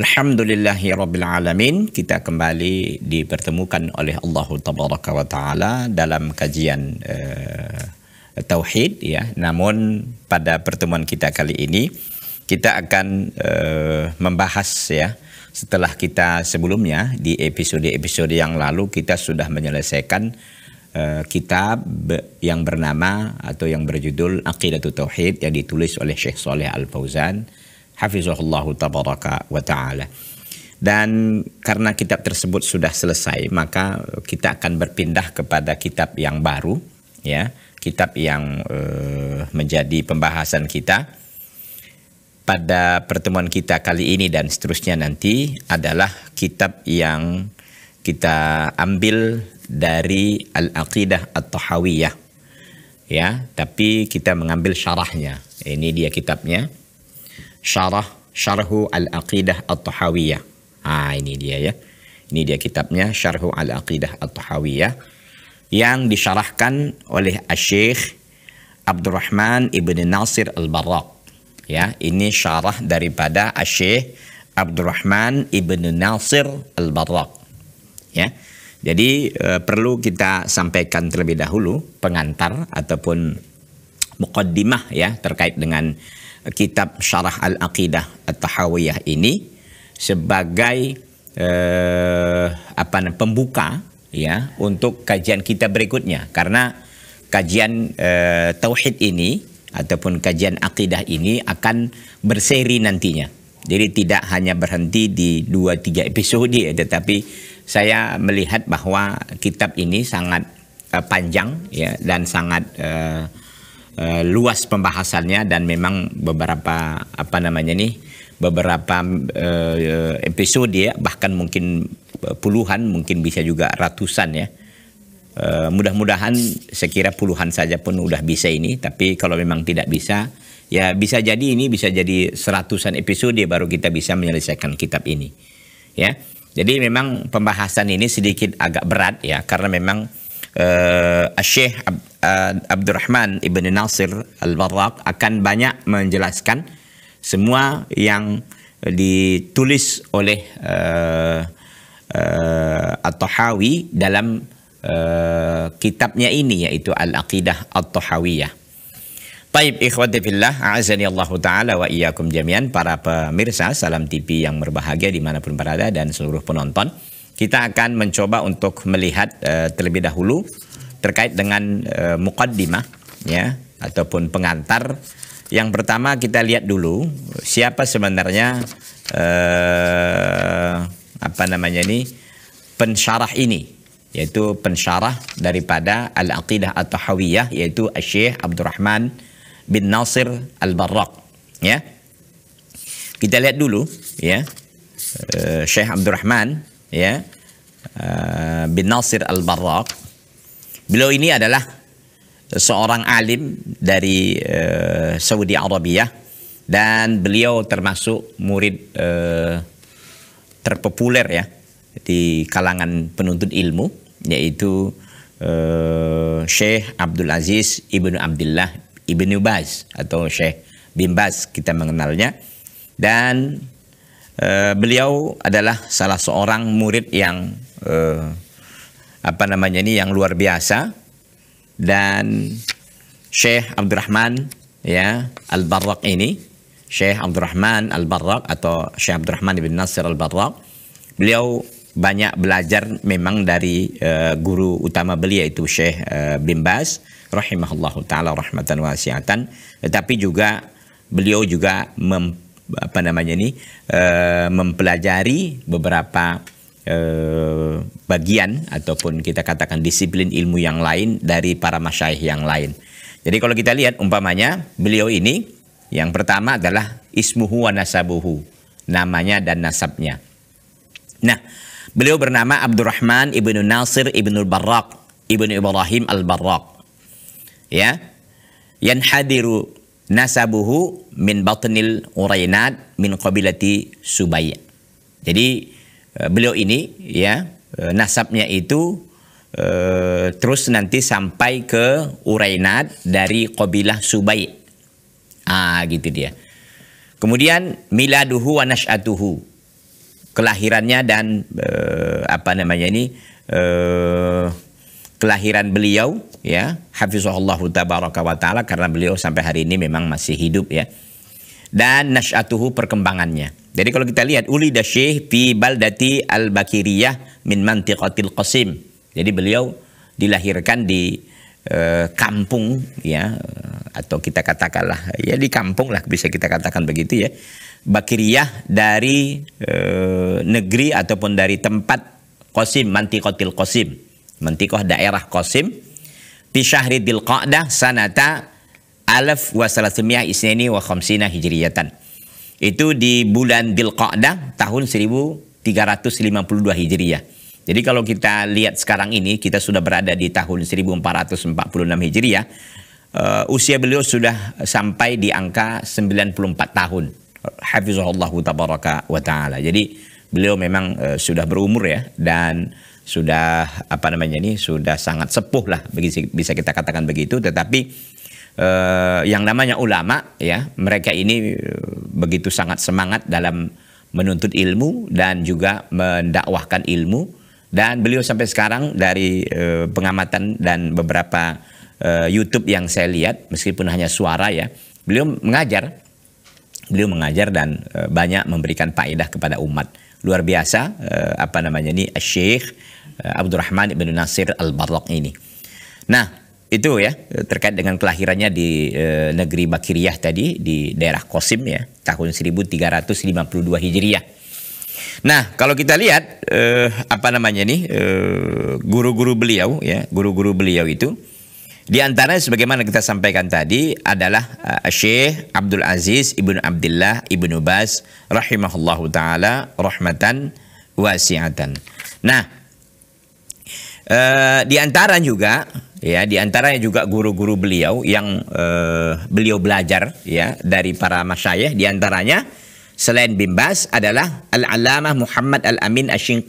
Alhamdulillahi Rabbil Alamin Kita kembali dipertemukan oleh Allah Tabaraka wa Ta'ala Dalam kajian uh, Tauhid ya. Namun pada pertemuan kita kali ini Kita akan uh, membahas ya Setelah kita sebelumnya di episode-episode yang lalu Kita sudah menyelesaikan uh, kitab yang bernama atau yang berjudul Aqidatul Tauhid yang ditulis oleh Syekh Saleh Al-Fauzan hafizahullah tabaraka wa ta'ala. Dan karena kitab tersebut sudah selesai, maka kita akan berpindah kepada kitab yang baru, ya, kitab yang uh, menjadi pembahasan kita pada pertemuan kita kali ini dan seterusnya nanti adalah kitab yang kita ambil dari Al-Aqidah At-Tahawiyah. Ya, tapi kita mengambil syarahnya. Ini dia kitabnya syarah syarhu al-aqidah at-tahawiyah. Ah ini dia ya. Ini dia kitabnya Syarhu al-Aqidah at-Tahawiyah yang disyarahkan oleh asy Abdurrahman Ibn Nasir Al-Barraq. Ya, ini syarah daripada asy Abdurrahman Ibn Nasir Al-Barraq. Ya. Jadi e, perlu kita sampaikan terlebih dahulu pengantar ataupun mukaddimah ya terkait dengan kitab Syarah Al-Aqidah At-Tahawiyah ini sebagai eh, apa pembuka ya untuk kajian kita berikutnya karena kajian eh, tauhid ini ataupun kajian akidah ini akan berseri nantinya. Jadi tidak hanya berhenti di dua tiga episode tetapi saya melihat bahwa kitab ini sangat uh, panjang ya dan sangat uh, Eh, luas pembahasannya dan memang beberapa apa namanya nih beberapa uh, episode ya bahkan mungkin puluhan mungkin bisa juga ratusan ya. Uh, mudah-mudahan sekira puluhan saja pun udah bisa ini tapi kalau memang tidak bisa ya bisa jadi ini bisa jadi seratusan episode baru kita bisa menyelesaikan kitab ini ya jadi memang pembahasan ini sedikit agak berat ya karena memang uh, eh, Syekh Ab, uh, Abdurrahman Ibn Nasir Al-Barraq akan banyak menjelaskan semua yang ditulis oleh uh, uh, At-Tahawi dalam uh, kitabnya ini yaitu Al-Aqidah At-Tahawiyah. Baik, ikhwati fillah, a'azani Allah Ta'ala wa iyakum jami'an, para pemirsa Salam TV yang berbahagia dimanapun berada dan seluruh penonton. Kita akan mencoba untuk melihat uh, terlebih dahulu terkait dengan uh, eh, mukaddimah ya ataupun pengantar. Yang pertama kita lihat dulu siapa sebenarnya uh, apa namanya ini pensyarah ini yaitu pensyarah daripada Al-Aqidah atau hawiyah yaitu Syekh Abdurrahman bin Nasir Al-Barraq ya. Kita lihat dulu ya. uh, Syekh Abdurrahman ya eh, bin Nasir al Barak. Beliau ini adalah seorang alim dari uh, Saudi Arabia dan beliau termasuk murid uh, terpopuler ya di kalangan penuntut ilmu yaitu uh, Syekh Abdul Aziz Ibnu Abdullah Ibnu Baz atau Syekh Bin kita mengenalnya dan Eh, beliau adalah salah seorang murid yang uh, apa namanya ini yang luar biasa dan Syekh Abdurrahman ya Al Barrak ini Syekh Abdurrahman Al Barrak atau Syekh Abdurrahman bin Nasir Al Barrak beliau banyak belajar memang dari uh, guru utama beliau yaitu Syekh uh, bin Bas rahimahullahu taala rahmatan wasiatan tetapi juga beliau juga mem apa namanya ini uh, mempelajari beberapa eh, bagian ataupun kita katakan disiplin ilmu yang lain dari para masyaih yang lain. Jadi kalau kita lihat umpamanya beliau ini yang pertama adalah ismuhu wa nasabuhu, namanya dan nasabnya. Nah, beliau bernama Abdurrahman ibnu Nasir ibnu Barak ibnu Ibrahim al Barak, Ya, yang hadiru nasabuhu min batnil urainat min qabilati subaya. Jadi eh, beliau ini ya eh, nasabnya itu eh, terus nanti sampai ke Urainat dari qabilah Subai. Ah gitu dia. Kemudian miladuhu wa nash'atuhu. Kelahirannya dan eh, apa namanya ini eh, kelahiran beliau ya hafizahullah tabaraka wa taala karena beliau sampai hari ini memang masih hidup ya dan nasyatuhu perkembangannya. Jadi kalau kita lihat uli dasyih fi baldati al-bakiriyah min mantiqatil qasim. Jadi beliau dilahirkan di eh, kampung ya atau kita katakanlah ya di kampung lah bisa kita katakan begitu ya. Bakiriyah dari eh, negeri ataupun dari tempat Qasim, Mantiqatil Qasim mentikoh daerah Qasim di syahri Dilqa'dah sanata alaf wa salasimiyah isneni wa khamsina hijriyatan itu di bulan Dilqa'dah tahun 1352 hijriyah jadi kalau kita lihat sekarang ini kita sudah berada di tahun 1446 hijriyah uh, usia beliau sudah sampai di angka 94 tahun. Hafizahullah tabaraka wa taala. Jadi beliau memang uh, sudah berumur ya dan sudah apa namanya ini sudah sangat sepuh lah bisa kita katakan begitu tetapi eh, yang namanya ulama ya mereka ini eh, begitu sangat semangat dalam menuntut ilmu dan juga mendakwahkan ilmu dan beliau sampai sekarang dari eh, pengamatan dan beberapa eh, YouTube yang saya lihat meskipun hanya suara ya beliau mengajar beliau mengajar dan eh, banyak memberikan faedah kepada umat luar biasa eh, apa namanya ini syekh Eh, Abdurrahman ibnu Nasir al-Barraq ini. Nah, itu ya terkait dengan kelahirannya di e, negeri Bakiriyah tadi di daerah Kosim ya tahun 1352 Hijriah. Nah, kalau kita lihat eh, apa namanya nih eh, guru-guru e, beliau ya, guru-guru beliau itu di antara sebagaimana kita sampaikan tadi adalah uh, Syekh Abdul Aziz Ibnu Abdullah Ibnu Bas rahimahullahu taala rahmatan wasi'atan. Nah, Eh, di antara juga ya di antaranya juga guru-guru beliau yang uh, beliau belajar ya dari para masyayikh di antaranya selain Bimbas adalah Al-Allamah Muhammad Al-Amin asy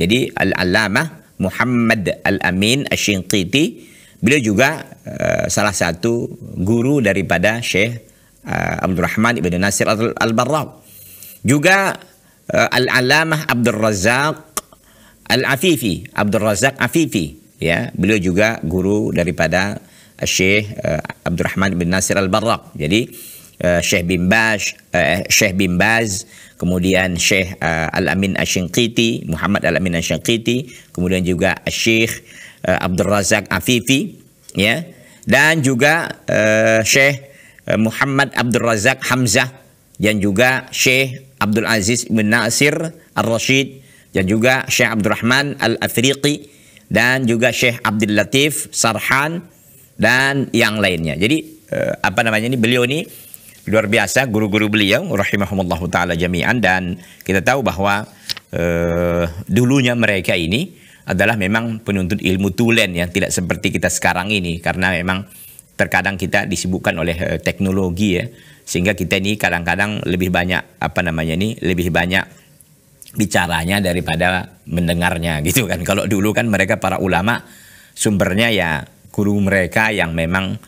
Jadi Al-Allamah Muhammad Al-Amin asy beliau juga uh, salah satu guru daripada Syekh uh, Abdurrahman Ibn Nasir Al-Barra. Juga uh, Al-Allamah Abdul Razak Al-Afifi, Abdul Razak Afifi, ya. Beliau juga guru daripada eh, Syekh uh, eh, Abdurrahman bin Nasir Al-Barraq. Jadi uh, eh, Syekh bin Baz, uh, Syekh bin Baz, kemudian Syekh uh, Al-Amin Asy-Syanqiti, Muhammad Al-Amin Asy-Syanqiti, kemudian juga Syekh uh, Abdul Razak Afifi, ya. Dan juga uh, Syekh Muhammad Abdul Razak Hamzah dan juga Syekh Abdul Aziz bin Nasir Al-Rashid dan juga Syekh Abdurrahman Al-Afriqi dan juga Syekh Abdul Latif Sarhan dan yang lainnya. Jadi eh, apa namanya ini beliau ini luar biasa guru-guru beliau rahimahumullah taala jami'an dan kita tahu bahwa eh, dulunya mereka ini adalah memang penuntut ilmu tulen yang tidak seperti kita sekarang ini karena memang terkadang kita disibukkan oleh eh, teknologi ya sehingga kita ini kadang-kadang lebih banyak apa namanya ini lebih banyak bicaranya daripada mendengarnya gitu kan. Kalau dulu kan mereka para ulama sumbernya ya guru mereka yang memang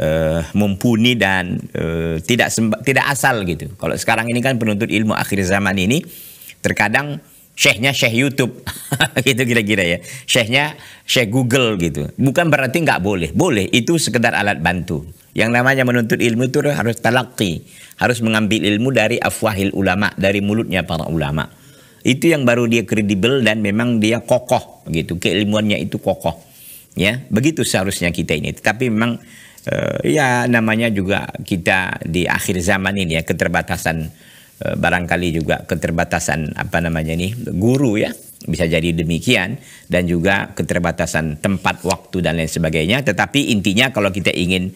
uh, mumpuni dan uh, tidak tidak asal gitu. Kalau sekarang ini kan penuntut ilmu akhir zaman ini terkadang syekhnya syekh YouTube gitu kira-kira ya. Syekhnya syekh Google gitu. Bukan berarti nggak boleh. Boleh, itu sekedar alat bantu. Yang namanya menuntut ilmu itu harus talaki, harus mengambil ilmu dari afwahil ulama, dari mulutnya para ulama. Itu yang baru dia kredibel dan memang dia kokoh gitu. Keilmuannya itu kokoh. Ya, begitu seharusnya kita ini. Tapi memang uh, ya namanya juga kita di akhir zaman ini ya keterbatasan uh, barangkali juga keterbatasan apa namanya nih guru ya bisa jadi demikian dan juga keterbatasan tempat waktu dan lain sebagainya tetapi intinya kalau kita ingin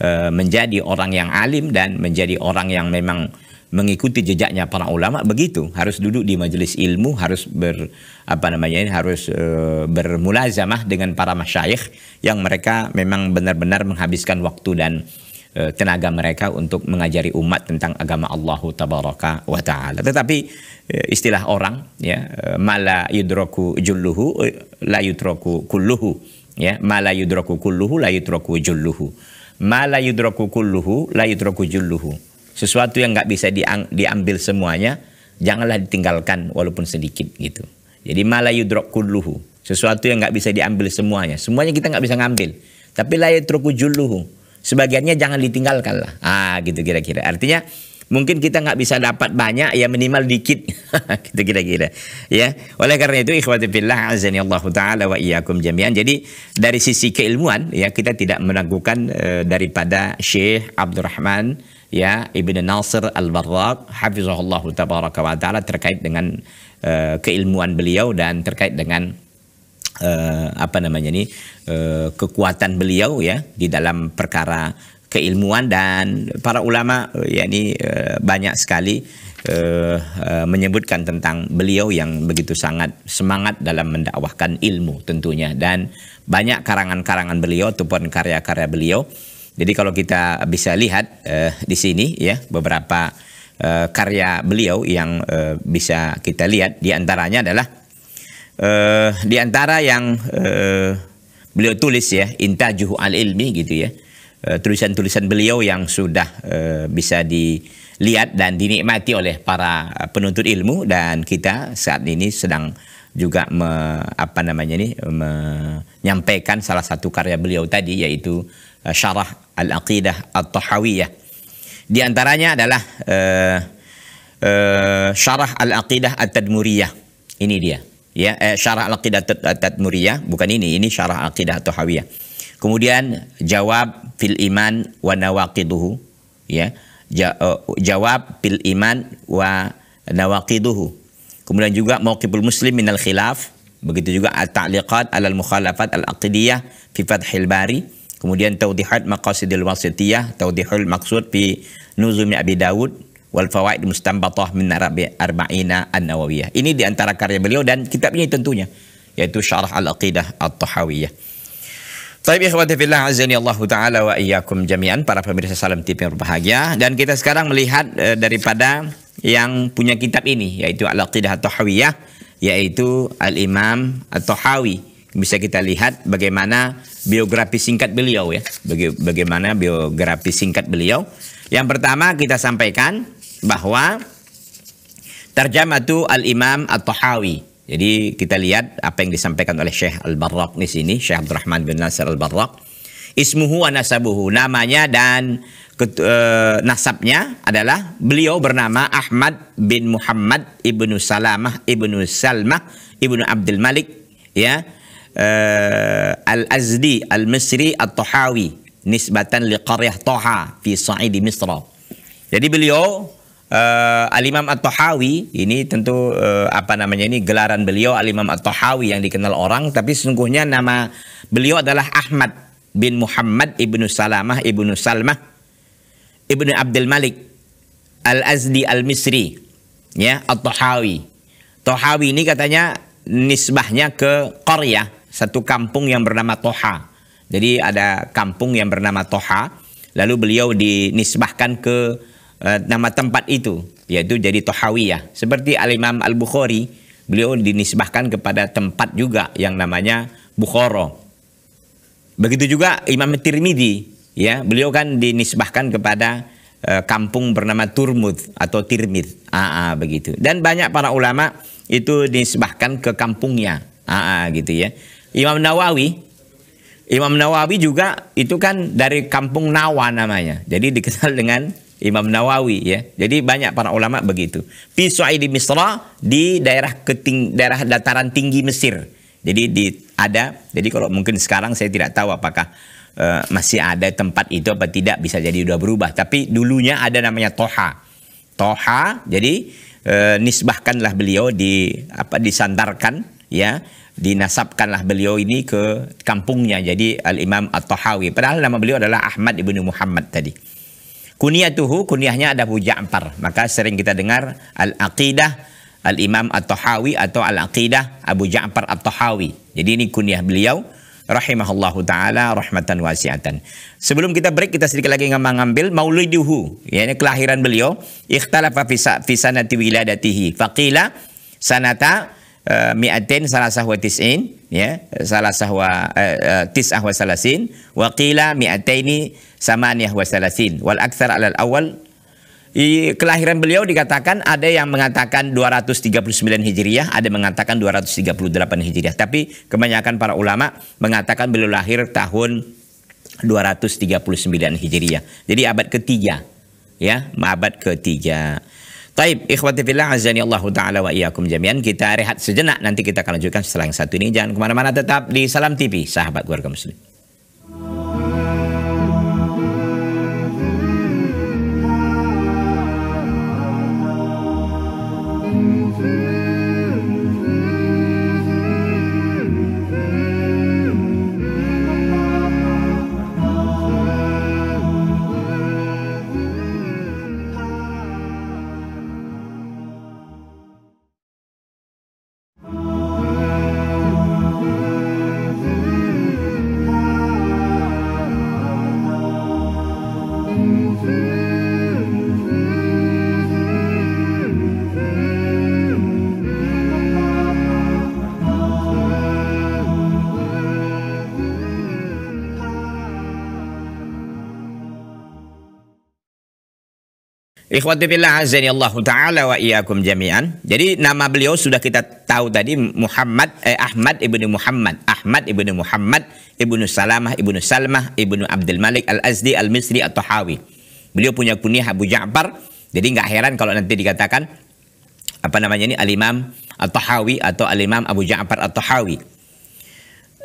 uh, menjadi orang yang alim dan menjadi orang yang memang mengikuti jejaknya para ulama begitu harus duduk di majelis ilmu harus ber apa namanya ini harus e, bermulazamah dengan para masyayikh yang mereka memang benar-benar menghabiskan waktu dan e, tenaga mereka untuk mengajari umat tentang agama Allah tabaraka wa taala tetapi e, istilah orang ya mala yudroku julluhu la yudroku kulluhu ya mala yudroku kulluhu la yudroku julluhu mala yudroku kulluhu la yudroku julluhu sesuatu yang nggak bisa diambil semuanya, janganlah ditinggalkan walaupun sedikit gitu. Jadi malah drop kulluhu. Sesuatu yang nggak bisa diambil semuanya. Semuanya kita nggak bisa ngambil. Tapi layu truku julluhu. Sebagiannya jangan ditinggalkan lah. Ah gitu kira-kira. Artinya mungkin kita nggak bisa dapat banyak ya minimal dikit gitu kira-kira ya oleh karena itu ikhwati fillah azani Allah taala wa iyyakum jami'an jadi dari sisi keilmuan ya kita tidak meragukan eh, daripada Syekh Abdurrahman ya Ibnu Nasr Al-Barraq hafizahullah tabaraka wa taala terkait dengan uh, keilmuan beliau dan terkait dengan uh, apa namanya ini uh, eh, kekuatan beliau ya di dalam perkara keilmuan dan para ulama yakni uh, banyak sekali uh, uh, menyebutkan tentang beliau yang begitu sangat semangat dalam mendakwahkan ilmu tentunya dan banyak karangan-karangan beliau ataupun karya-karya beliau jadi kalau kita bisa lihat uh, di sini ya beberapa uh, karya beliau yang uh, bisa kita lihat di antaranya adalah uh, di antara yang uh, beliau tulis ya intajuhu al ilmi gitu ya tulisan-tulisan uh, beliau yang sudah uh, bisa dilihat dan dinikmati oleh para penuntut ilmu dan kita saat ini sedang juga me, apa namanya ini menyampaikan salah satu karya beliau tadi yaitu Eh, syarah Al-Aqidah At-Tahawiyah. Di antaranya adalah uh, uh, syarah Al-Aqidah At-Tadmuriyah. Ini dia. Ya, eh, syarah Al-Aqidah At-Tadmuriyah, bukan ini, ini syarah Al-Aqidah At-Tahawiyah. Kemudian jawab fil iman wa nawaqiduhu, ya. Ja, uh, jawab fil iman wa nawaqiduhu. Kemudian juga mauqiful muslim minal khilaf, begitu juga at-ta'liqat al mukhalafat al aqidiyah fi fathil bari Kemudian taudihat maqasidil wasitiyah, taudihul maksud fi nuzumi Abi Dawud wal fawaid mustanbatah min Arabi arba'ina an-nawawiyah. Ini di antara karya beliau dan kitabnya tentunya yaitu Syarah Al-Aqidah At-Tahawiyah. Baik ikhwati fillah azani Allah taala wa iyyakum jami'an para pemirsa Salam TV yang berbahagia dan kita sekarang melihat e, daripada yang punya kitab ini yaitu Al-Aqidah At-Tahawiyah yaitu Al-Imam At-Tahawi bisa kita lihat bagaimana biografi singkat beliau ya. Baga bagaimana biografi singkat beliau. Yang pertama kita sampaikan bahwa terjamatu al-Imam At-Tahawi. Jadi kita lihat apa yang disampaikan oleh Syekh Al-Barraq di sini, Syekh abdul rahman bin Nasir Al-Barraq. Ismuhu wa nasabuhu, namanya dan uh, nasabnya adalah beliau bernama Ahmad bin Muhammad ibnu Salamah ibnu Salmah ibnu Abdul Malik ya uh, Al-Azdi Al-Misri At-Tahawi nisbatan li qaryah Toha fi Sa'idi Misra. Jadi beliau uh, Al-Imam At-Tahawi ini tentu uh, apa namanya ini gelaran beliau Al-Imam At-Tahawi yang dikenal orang tapi sesungguhnya nama beliau adalah Ahmad bin Muhammad ibnu Salamah ibnu Salmah ibnu Abdul Malik Al-Azdi Al-Misri ya At-Tahawi. Tahawi ini katanya nisbahnya ke Qaryah satu kampung yang bernama Toha. Jadi ada kampung yang bernama Toha, lalu beliau dinisbahkan ke uh, nama tempat itu, yaitu jadi Tohawiyah. Seperti Al-Imam Al-Bukhari, beliau dinisbahkan kepada tempat juga yang namanya Bukhoro. Begitu juga Imam Tirmidhi, ya, beliau kan dinisbahkan kepada eh, kampung bernama Turmud atau Tirmid. Aa, ah, ah, begitu. Dan banyak para ulama itu dinisbahkan ke kampungnya. Aa, ah, gitu ya. Imam Nawawi Imam Nawawi juga itu kan dari kampung Nawa namanya. Jadi dikenal dengan Imam Nawawi ya. Jadi banyak para ulama begitu. Fi di Misra di daerah keting, daerah dataran tinggi Mesir. Jadi di ada. Jadi kalau mungkin sekarang saya tidak tahu apakah uh, masih ada tempat itu apa tidak bisa jadi sudah berubah. Tapi dulunya ada namanya Toha. Toha. Jadi uh, nisbahkanlah beliau di apa disandarkan ya dinasabkanlah beliau ini ke kampungnya jadi Al Imam At-Tahawi padahal nama beliau adalah Ahmad ibnu Muhammad tadi kunyatuhu kunyahnya ada Abu Ja'far maka sering kita dengar Al Aqidah Al Imam At-Tahawi atau Al Aqidah Abu Ja'far At-Tahawi jadi ini kunyah beliau rahimahullahu taala rahmatan wasiatan sebelum kita break kita sedikit lagi mengambil mauliduhu yakni kelahiran beliau ikhtalafa fi sanati wiladatihi faqila sanata Eh, salah ya. salah ya مئتين ثلاثة وتسعين ثلاثة تسعة وثلاثين وقيل مئتين salasin wal والأكثر alal awal I, kelahiran beliau dikatakan ada yang mengatakan 239 Hijriah, ada yang mengatakan 238 Hijriah. Tapi kebanyakan para ulama mengatakan beliau lahir tahun 239 Hijriah. Jadi abad ketiga, ya, abad ketiga. Taib, ikhwati fillah azani Allah taala wa iyyakum jami'an. Kita rehat sejenak nanti kita akan lanjutkan setelah yang satu ini. Jangan kemana mana tetap di Salam TV, sahabat keluarga muslim. Ikhwatifillah azani Allah taala wa iyyakum jami'an. Jadi nama beliau sudah kita tahu tadi Muhammad eh, Ahmad ibnu Muhammad, Ahmad ibnu Muhammad ibnu Salamah ibnu Salmah ibnu Abdul Malik al Azdi al Misri atau Hawi. Beliau punya kunyah Abu Ja'far. Jadi nggak heran kalau nanti dikatakan apa namanya ini Al Imam atau Hawi atau Al Imam Abu Ja'far atau Hawi.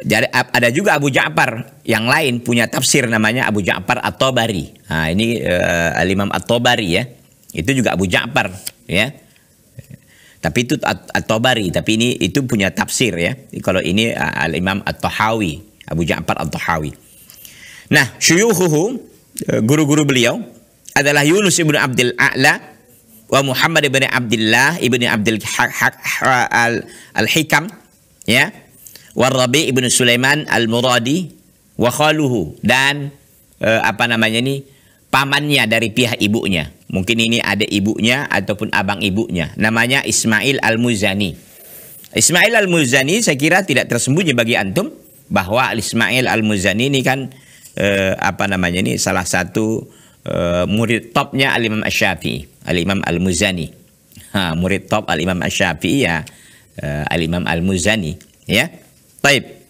Jadi ada juga Abu Ja'far yang lain punya tafsir namanya Abu Ja'far At-Tabari. Nah, ini uh, Al-Imam At-Tabari ya. Itu juga Abu Ja'far ya. Tapi itu At-Tabari, tapi ini itu punya tafsir ya. Kalau ini Al-Imam At-Tahawi, Abu Ja'far At-Tahawi. Nah, syuyuhuhu eh, guru-guru beliau adalah Yunus ibnu Abdul A'la wa Muhammad ibnu Abdullah ibnu Abdul Al-Hikam ya. Wa Rabi ibnu Sulaiman Al-Muradi wa khaluhu dan eh, apa namanya ini pamannya dari pihak ibunya Mungkin ini ada ibunya ataupun abang ibunya. Namanya Ismail Al-Muzani. Ismail Al-Muzani saya kira tidak tersembunyi bagi antum bahwa Ismail Al-Muzani ini kan eh, apa namanya ini salah satu eh, murid topnya Al-Imam Asy-Syafi'i, Al-Imam Al-Muzani. murid top Al-Imam Asy-Syafi'i ya eh, Al-Imam Al-Muzani, ya. Taib.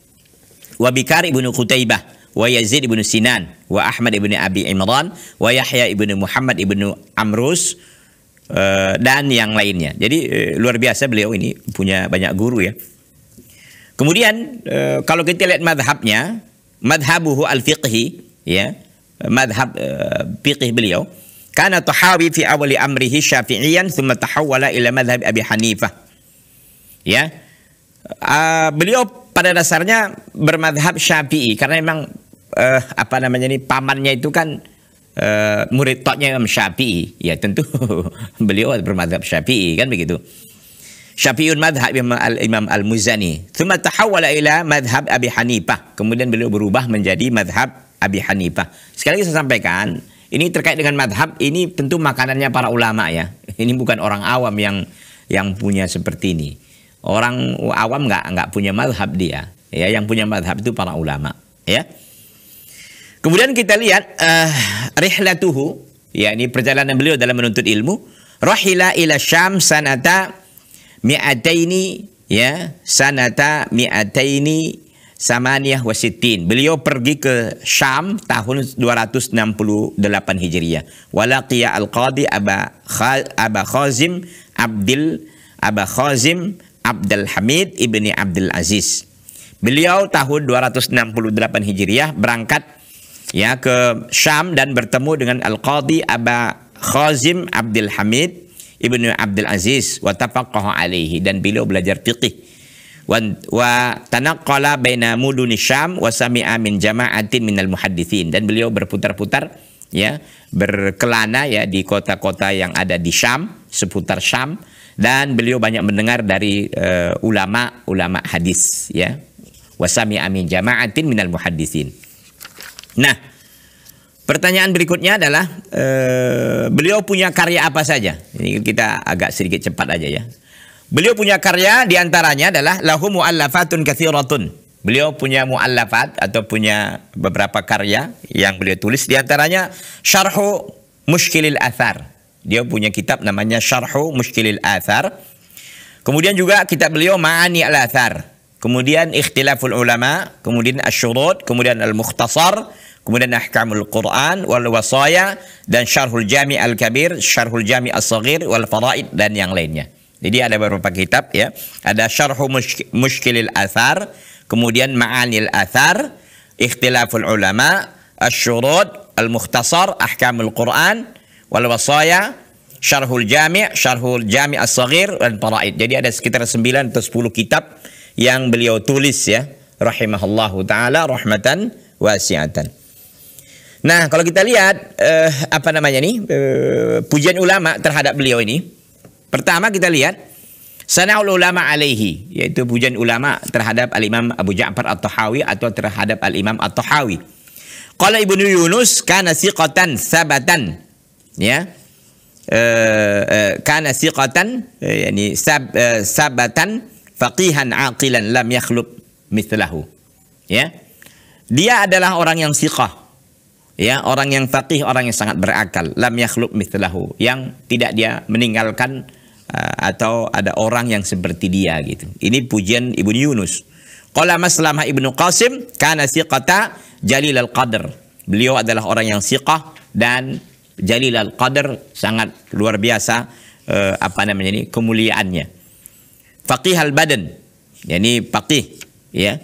Wabikar Ibnu Qutaibah wa Yazid ibnu Sinan, wa Ahmad ibnu Abi Imran, wa Yahya ibnu Muhammad ibnu Amrus eh, dan yang lainnya. Jadi eh, luar biasa beliau ini punya banyak guru ya. Kemudian eh, kalau kita lihat madhabnya, madhabuhu al-fiqhi ya, madhab Fiqh beliau. Karena Tahawi fi awali amrihi syafi'iyan thumma tahawwala ila madhab Abi Hanifah. Ya. Uh, beliau pada dasarnya bermadhab syafi'i karena memang eh, apa namanya ini pamannya itu kan eh, murid toknya Imam Syafi'i. Ya tentu beliau bermadhab Syafi'i kan begitu. Syafi'un madhab Imam Al-Muzani. Thumma tahawwala ila madhab Abi Hanifah. Kemudian beliau berubah menjadi madhab Abi Hanifah. Sekali lagi saya sampaikan, ini terkait dengan madhab, ini tentu makanannya para ulama ya. Ini bukan orang awam yang yang punya seperti ini. Orang awam nggak nggak punya madhab dia. Ya, yang punya madhab itu para ulama. Ya. Kemudian kita lihat uh, rihlatuhu, yakni perjalanan beliau dalam menuntut ilmu, rahila ila Syam sanata mi'ataini ya, sanata mi'ataini samaniyah wasitin. Beliau pergi ke Syam tahun 268 Hijriah. Walaqiya al-qadi Aba Aba Khazim Abdul Aba Khazim Abdul Hamid ibni Abdul Aziz. Beliau tahun 268 Hijriah berangkat ya ke Syam dan bertemu dengan al Qadi Aba Khazim Abdul Hamid Ibnu Abdul Aziz wa tafaqqaha alaihi dan beliau belajar fiqih wa, wa tanaqqala baina mudun Syam wa sami'a min jama'atin minal muhaddithin dan beliau berputar-putar ya berkelana ya di kota-kota yang ada di Syam seputar Syam dan beliau banyak mendengar dari ulama-ulama eh, uh, hadis ya wasami amin jama'atin minal muhaddithin Nah, pertanyaan berikutnya adalah eh, beliau punya karya apa saja? Ini kita agak sedikit cepat aja ya. Beliau punya karya diantaranya adalah lahu mu'allafatun kathiratun. Beliau punya mu'allafat atau punya beberapa karya yang beliau tulis diantaranya Syarhu Mushkilil Athar. Dia punya kitab namanya Syarhu Mushkilil Athar. Kemudian juga kitab beliau Ma'ani Al-Athar kemudian ikhtilaful ulama, kemudian asyurut, kemudian al-mukhtasar, kemudian ahkamul Quran wal wasaya dan syarhul jami al kabir, syarhul jami al saghir wal faraid dan yang lainnya. Jadi ada beberapa kitab ya. Ada syarhu muskilil athar, kemudian ma'anil athar, ikhtilaful ulama, asyurut, al-mukhtasar, ahkamul Quran wal wasaya, syarhul jami', syarhul jami' al saghir dan faraid. Jadi ada sekitar 9 atau 10 kitab yang beliau tulis ya rahimahullahu taala rahmatan wasiatan. Nah, kalau kita lihat eh, apa namanya nih eh, pujian ulama terhadap beliau ini. Pertama kita lihat Sanaul ulama alaihi yaitu pujian ulama terhadap al-Imam Abu Ja'far At-Tahawi atau terhadap al-Imam At-Tahawi. Qala Ibnu Yunus kana siqatan sabatan. Ya. Eh, eh, kana siqatan eh, yani sab, eh, sabatan faqihan aqilan lam yakhlub mithlahu. Ya. Dia adalah orang yang siqah. Ya, orang yang faqih, orang yang sangat berakal, lam yakhlub mithlahu, yang tidak dia meninggalkan uh, atau ada orang yang seperti dia gitu. Ini pujian Ibnu Yunus. Qala Maslamah Ibnu Qasim kana siqata jalil al-qadr. Beliau adalah orang yang siqah dan jalil al-qadr sangat luar biasa uh, apa namanya ini kemuliaannya faqih al badan yakni faqih ya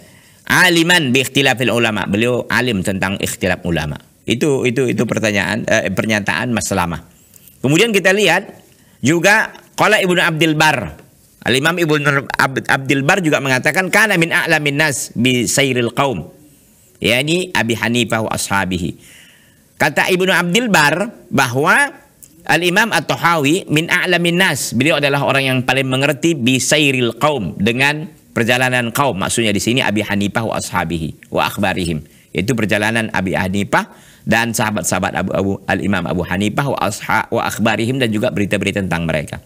aliman bi ikhtilafil ulama beliau alim tentang ikhtilaf ulama itu itu itu pertanyaan eh, pernyataan Mas Selama kemudian kita lihat juga qala Ibnu Abdul Bar Al Imam Ibnu Abdul Bar juga mengatakan kana min a'lamin nas bi sayril qaum yakni Abi Hanifah wa ashabihi kata Ibnu Abdul Bar bahwa Al-Imam At-Tahawi min a'lamin nas. Beliau adalah orang yang paling mengerti sairil qaum dengan perjalanan kaum. Maksudnya di sini Abi Hanifah wa ashabihi wa akhbarihim. Yaitu perjalanan Abi Hanifah dan sahabat-sahabat Abu, Abu Al-Imam Abu Hanifah wa, asha, wa akhbarihim dan juga berita-berita tentang mereka.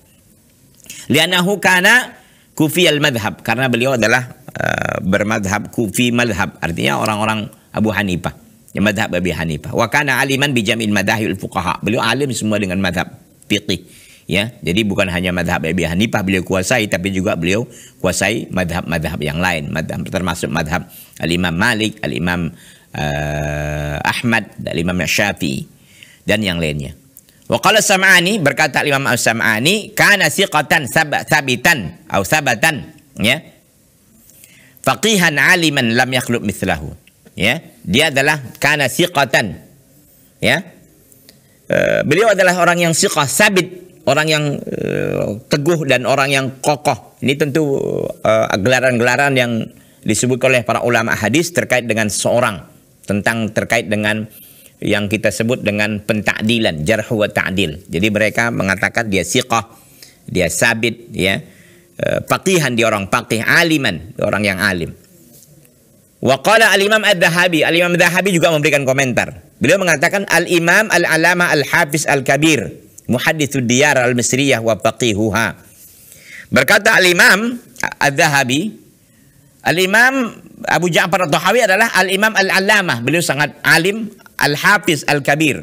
Lianahu kana kufi al-madhab. Karena beliau adalah uh, eh, bermadhab kufi madhab. Artinya orang-orang Abu Hanifah yang madhab Abi Hanifah. Wa kana aliman bijamin madahil fuqaha. Beliau alim semua dengan madhab fiqih. Ya, jadi bukan hanya madhab Abi Hanifah beliau kuasai, tapi juga beliau kuasai madhab-madhab yang lain, madhab, termasuk madhab al-Imam Malik, al-Imam uh, Ahmad, al-Imam Syafi'i dan yang lainnya. Wa qala Sam'ani berkata Imam al samani kana siqatan sabitan atau sabatan ya. Faqihan aliman lam yakhluq mithlahu ya dia adalah karena siqatan ya eh, beliau adalah orang yang siqah sabit orang yang eh, teguh dan orang yang kokoh ini tentu eh, gelaran-gelaran yang disebut oleh para ulama hadis terkait dengan seorang tentang terkait dengan yang kita sebut dengan pentakdilan jarh wa ta'dil jadi mereka mengatakan dia siqah dia sabit ya pakihan di orang pakih, aliman orang yang alim Waqala al-imam al dahabi Al-imam al dahabi juga memberikan komentar. Beliau mengatakan al-imam al-alama al-hafiz al-kabir. Muhadithud diyar al-misriyah wa faqihuha. Berkata al-imam al dahabi Al-imam Abu Ja'far al-Tahawi adalah al-imam al alama Beliau sangat alim al-hafiz al-kabir.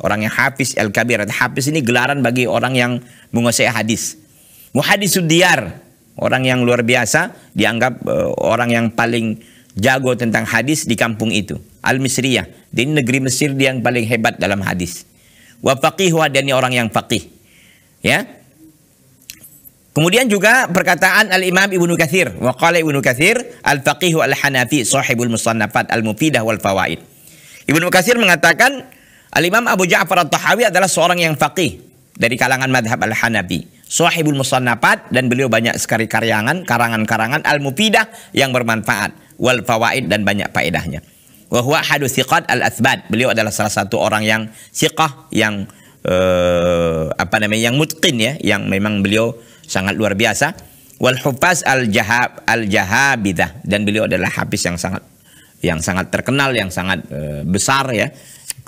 Orang yang hafiz al-kabir. Hafiz ini gelaran bagi orang yang menguasai hadis. Muhadithud diyar. Orang yang luar biasa dianggap uh, orang yang paling jago tentang hadis di kampung itu. Al-Misriyah. Jadi negeri Mesir dia yang paling hebat dalam hadis. Wa faqihu dan orang yang faqih. Ya. Kemudian juga perkataan Al-Imam Ibnu Katsir, wa qala Ibnu Katsir al-faqih al-Hanafi sahibul musannafat al-mufidah wal fawaid. Ibnu Katsir mengatakan Al-Imam Abu Ja'far At-Tahawi adalah seorang yang faqih dari kalangan madhab Al-Hanafi, sahibul musannafat dan beliau banyak sekali karyangan, karangan-karangan al-mufidah yang bermanfaat wal fawaid dan banyak faedahnya. Wa huwa hadu siqat al asbat. Beliau adalah salah satu orang yang siqah yang uh, apa namanya yang mutqin ya, yang memang beliau sangat luar biasa. Wal hufaz al jahab al jahabidah dan beliau adalah habis yang sangat yang sangat terkenal, yang sangat uh, besar ya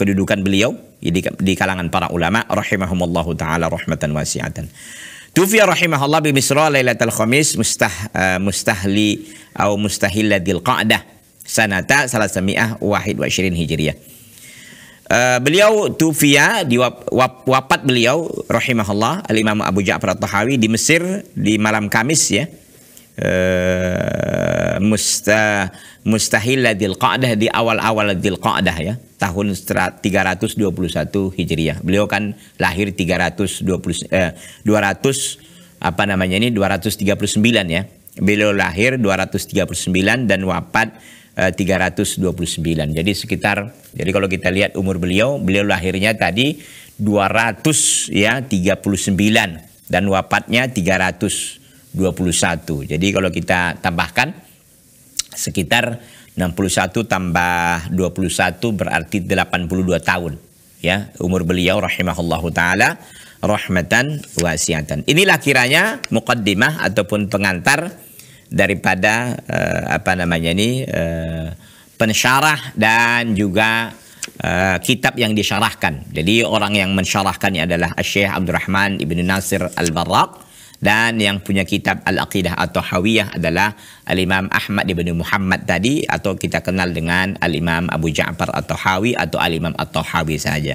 kedudukan beliau di, di kalangan para ulama rahimahumullahu taala rahmatan wasi'atan. Tufiya rahimahullah bi Misra Lailatul Khamis mustah uh, mustahli atau mustahilladil qa'dah sanata salasami'ah wahid wa syirin hijriyah. Uh, eh, beliau tufiya di wap, wap, wapat beliau rahimahullah al-Imam Abu Ja'far At-Tahawi di Mesir di malam Kamis ya Eh, musta mustahil Qa'dah di awal-awal Dzil Qa'dah ya, tahun 321 Hijriah. Beliau kan lahir 320 eh, 200 apa namanya ini 239 ya. Beliau lahir 239 dan wafat eh, 329. Jadi sekitar jadi kalau kita lihat umur beliau, beliau lahirnya tadi 200 ya 39 dan wafatnya 300 21. Jadi kalau kita tambahkan sekitar 61 tambah 21 berarti 82 tahun ya umur beliau rahimahullahu taala rahmatan wasiatan. Inilah kiranya mukaddimah ataupun pengantar daripada eh, apa namanya ini eh, pensyarah dan juga uh, kitab yang disyarahkan. Jadi orang yang mensyarahkannya adalah Syekh Abdurrahman ibnu Nasir Al-Barraq dan yang punya kitab Al-Aqidah atau Hawiyah adalah Al-Imam Ahmad bin Muhammad tadi atau kita kenal dengan Al-Imam Abu Ja'far atau Hawi atau Al-Imam atau Hawi saja.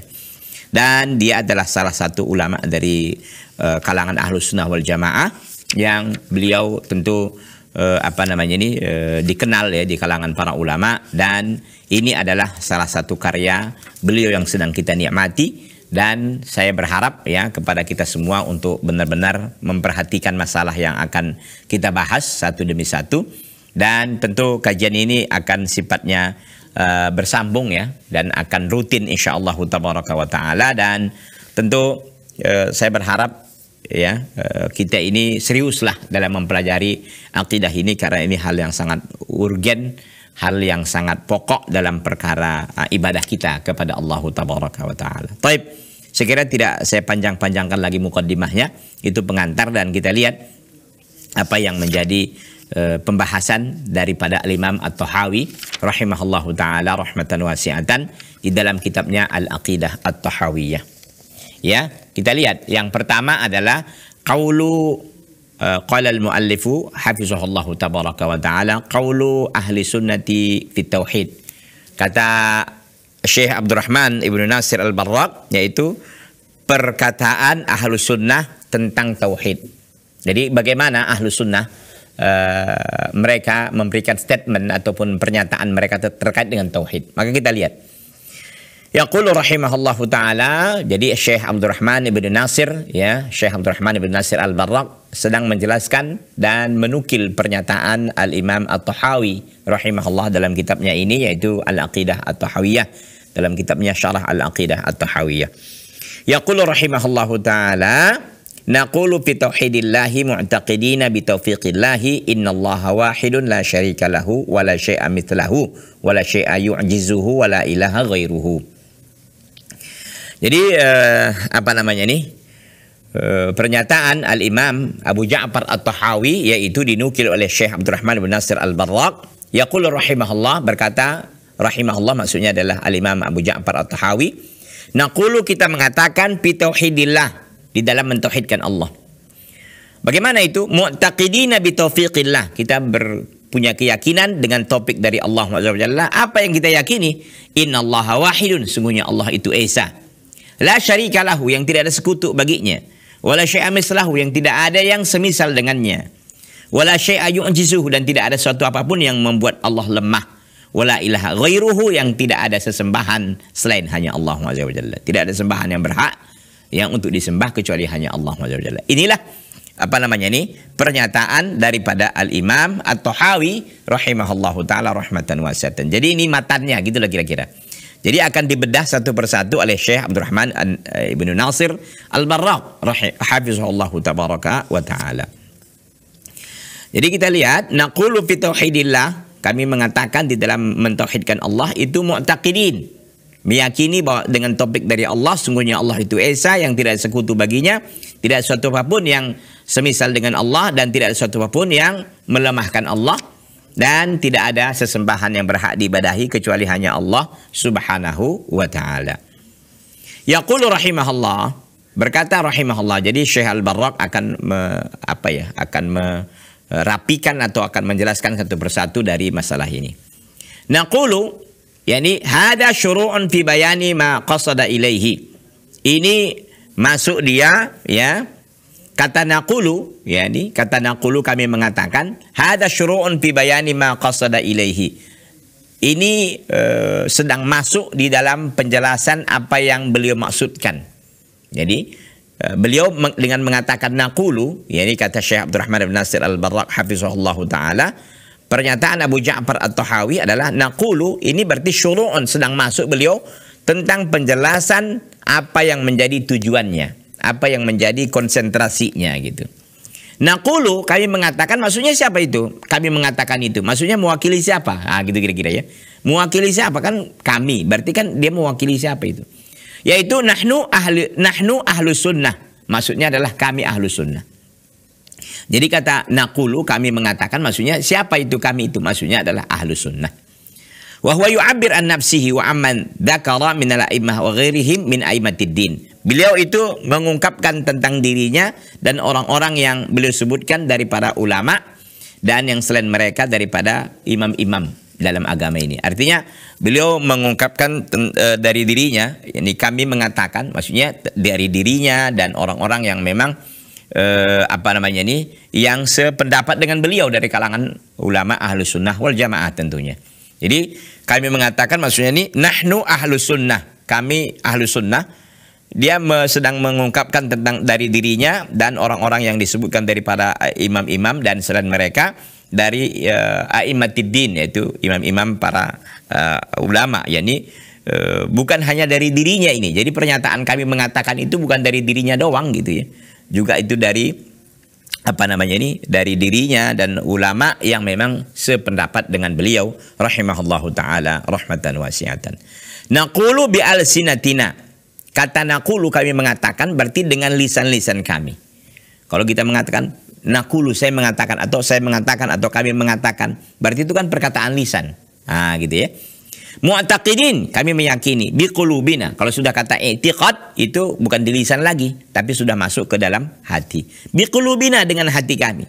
Dan dia adalah salah satu ulama dari uh, kalangan Ahlus Sunnah wal Jamaah yang beliau tentu uh, apa namanya ini uh, dikenal ya di kalangan para ulama dan ini adalah salah satu karya beliau yang sedang kita nikmati dan saya berharap ya kepada kita semua untuk benar-benar memperhatikan masalah yang akan kita bahas satu demi satu dan tentu kajian ini akan sifatnya uh, bersambung ya dan akan rutin insya Allah wa taala dan tentu uh, saya berharap ya uh, kita ini seriuslah dalam mempelajari akidah ini karena ini hal yang sangat urgen hal yang sangat pokok dalam perkara uh, ibadah kita kepada Allah Tabaraka wa taala. Taib. Sekira tidak saya panjang-panjangkan lagi mukaddimahnya, itu pengantar dan kita lihat apa yang menjadi uh, pembahasan daripada Al-Imam At-Tahawi rahimahullahu taala rahmatan wasi'atan di dalam kitabnya Al-Aqidah At-Tahawiyah. Ya, kita lihat yang pertama adalah kaulu Eh, qala al-muallifu hafizahullahu tabaraka wa taala qawlu ahli sunnati fi tauhid. Kata Syekh Abdurrahman Ibnu Nasir Al-Barraq yaitu perkataan ahlu sunnah tentang tauhid. Jadi bagaimana ahlu sunnah uh, mereka memberikan statement ataupun pernyataan mereka ter terkait dengan tauhid. Maka kita lihat Yaqulu rahimahullahu taala, jadi Syekh Rahman Ibn Nasir ya, Syekh Rahman Ibn Nasir Al-Barraq sedang menjelaskan dan menukil pernyataan Al-Imam At-Tahawi rahimahullah dalam kitabnya ini yaitu Al-Aqidah At-Tahawiyah dalam kitabnya Syarah Al-Aqidah At-Tahawiyah. Yaqulu rahimahullahu taala, naqulu fi tauhidillahi mu'taqidina bi tawfiqillahi innallaha wahidun la syarika lahu wa la syai'a mithlahu wa la syai'a yu'jizuhu wa la ilaha ghairuhu. Jadi uh, apa namanya nih? Eh, pernyataan Al-Imam Abu Ja'far At-Tahawi yaitu dinukil oleh Syekh Abdurrahman bin Nasir Al-Barraq yaqul rahimahullah berkata rahimahullah maksudnya adalah Al-Imam Abu Ja'far At-Tahawi naqulu kita mengatakan pitohidillah di dalam mentauhidkan Allah. Bagaimana itu? Mu'taqidina taufiqillah Kita ber, punya keyakinan dengan topik dari Allah Subhanahu Apa yang kita yakini? Inna Allah wahidun. Sungguhnya Allah itu Esa. La syarika lahu yang tidak ada sekutu baginya. Wala syai'a mislahu yang tidak ada yang semisal dengannya. Wala syai'a yu'jizuhu dan tidak ada suatu apapun yang membuat Allah lemah. Wala ilaha ghairuhu yang tidak ada sesembahan selain hanya Allah Subhanahu Tidak ada sembahan yang berhak yang untuk disembah kecuali hanya Allah Subhanahu Inilah apa namanya ini pernyataan daripada Al Imam At-Tahawi rahimahullahu taala rahmatan wasiatan. Jadi ini matanya gitulah kira-kira. Jadi akan dibedah satu persatu oleh Syekh Abdurrahman eh, Ibnu Nasir Al-Barraq rahimahullah tabaraka wa taala. Jadi kita lihat naqulu fi tauhidillah kami mengatakan di dalam mentauhidkan Allah itu mu'taqidin meyakini bahwa dengan topik dari Allah sungguhnya Allah itu Esa yang tidak ada sekutu baginya, tidak ada suatu apapun yang semisal dengan Allah dan tidak ada suatu apapun yang melemahkan Allah dan tidak ada sesembahan yang berhak diibadahi kecuali hanya Allah Subhanahu wa taala. Yaqulu rahimahullah berkata rahimahullah. Jadi Syekh Al-Barrak akan me, apa ya? akan merapikan atau akan menjelaskan satu persatu dari masalah ini. Naqulu yakni hada syuru'un fi bayani ma qasada ilaihi. Ini masuk dia ya Kata naqulu, yakni kata Nakulu kami mengatakan hada syuru'un fi bayani ma qasada Ini eh, sedang masuk di dalam penjelasan apa yang beliau maksudkan. Jadi eh, beliau dengan mengatakan naqulu, yakni kata Syekh Abdurrahman bin Nasir Al-Barraq hafizahullah taala, pernyataan Abu Ja'far At-Tahawi adalah Nakulu ini berarti syuru'un sedang masuk beliau tentang penjelasan apa yang menjadi tujuannya apa yang menjadi konsentrasinya gitu. Nakulu kami mengatakan maksudnya siapa itu? Kami mengatakan itu. Maksudnya mewakili siapa? Ah gitu kira-kira ya. Mewakili siapa kan kami. Berarti kan dia mewakili siapa itu? Yaitu nahnu ahli nahnu ahlu sunnah. Maksudnya adalah kami ahlu sunnah. Jadi kata nakulu kami mengatakan maksudnya siapa itu kami itu? Maksudnya adalah ahlu sunnah. Wa huwa an nafsihi wa amman min al-a'immah wa min Beliau itu mengungkapkan tentang dirinya dan orang-orang yang beliau sebutkan dari para ulama dan yang selain mereka daripada imam-imam dalam agama ini. Artinya beliau mengungkapkan e, dari dirinya, ini kami mengatakan maksudnya dari dirinya dan orang-orang yang memang eh, apa namanya ini yang sependapat dengan beliau dari kalangan ulama ahlu sunnah wal jamaah tentunya. Jadi kami mengatakan maksudnya ini nahnu ahlu sunnah. Kami ahlu sunnah. Dia sedang mengungkapkan tentang dari dirinya dan orang-orang yang disebutkan dari para eh, imam-imam dan selain mereka dari uh, a'immatiddin yaitu imam-imam para uh, ulama yakni uh, bukan hanya dari dirinya ini. Jadi pernyataan kami mengatakan itu bukan dari dirinya doang gitu ya. Juga itu dari apa namanya ini dari dirinya dan ulama yang memang sependapat dengan beliau rahimahullahu taala rahmatan wasiatan. Naqulu bi alsinatina. Kata naqulu kami mengatakan berarti dengan lisan-lisan kami. Kalau kita mengatakan naqulu saya mengatakan atau saya mengatakan atau kami mengatakan berarti itu kan perkataan lisan. Ah gitu ya. Mu'taqidin kami meyakini biqulubina. Kalau sudah kata i'tiqad itu bukan di lisan lagi tapi sudah masuk ke dalam hati. Biqulubina dengan hati kami.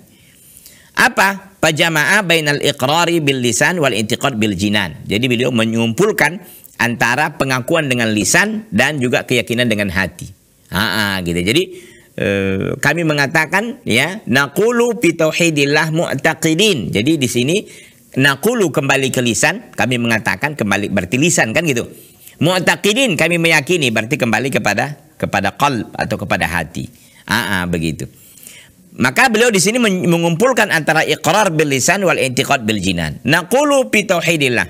Apa? Pajama'a bainal iqrari bil lisan wal i'tiqad bil jinan. Jadi beliau menyumpulkan antara pengakuan dengan lisan dan juga keyakinan dengan hati. Ha gitu. Jadi eh, kami mengatakan ya naqulu bi tauhidillah mu'taqidin. Jadi di sini Nakulu kembali ke lisan, kami mengatakan kembali berarti lisan kan gitu. Mu'taqidin kami meyakini berarti kembali kepada kepada qalb atau kepada hati. Aa, ah, ah, begitu. Maka beliau di sini mengumpulkan antara iqrar bil lisan wal intiqad bil jinan. Naqulu bi tauhidillah.